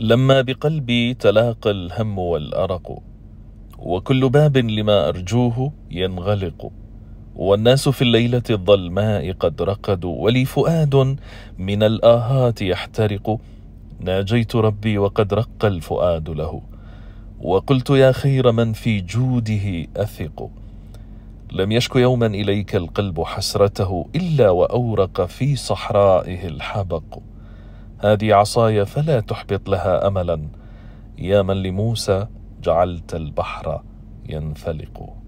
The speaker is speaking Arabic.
لما بقلبي تلاقى الهم والأرق وكل باب لما أرجوه ينغلق والناس في الليلة الظلماء قد رقدوا ولي فؤاد من الآهات يحترق ناجيت ربي وقد رق الفؤاد له وقلت يا خير من في جوده أثق لم يشك يوما إليك القلب حسرته إلا وأورق في صحرائه الحبق هذه عصاي فلا تحبط لها املا يا من لموسى جعلت البحر ينفلق